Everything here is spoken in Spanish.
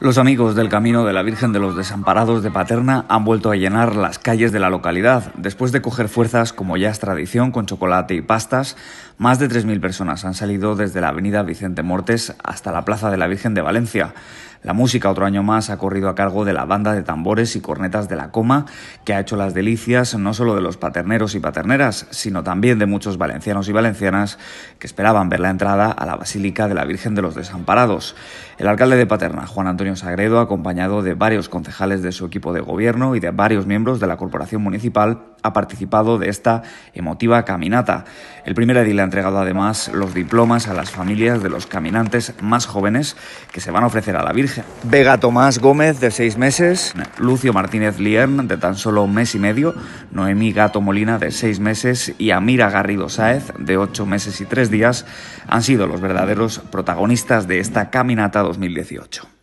Los amigos del Camino de la Virgen de los Desamparados de Paterna han vuelto a llenar las calles de la localidad. Después de coger fuerzas, como ya es tradición, con chocolate y pastas, más de 3.000 personas han salido desde la avenida Vicente Mortes hasta la Plaza de la Virgen de Valencia. La música otro año más ha corrido a cargo de la banda de tambores y cornetas de la coma, que ha hecho las delicias no solo de los paterneros y paterneras, sino también de muchos valencianos y valencianas que esperaban ver la entrada a la Basílica de la Virgen de los Desamparados. El alcalde de Paterna, Juan Antonio Sagredo, acompañado de varios concejales de su equipo de gobierno y de varios miembros de la corporación municipal, ha participado de esta emotiva caminata. El primer edil ha entregado además los diplomas a las familias de los caminantes más jóvenes que se van a ofrecer a la Virgen. Vega Tomás Gómez, de seis meses, Lucio Martínez Liem de tan solo un mes y medio, Noemí Gato Molina, de seis meses, y Amira Garrido Sáez, de ocho meses y tres días, han sido los verdaderos protagonistas de esta caminata 2018.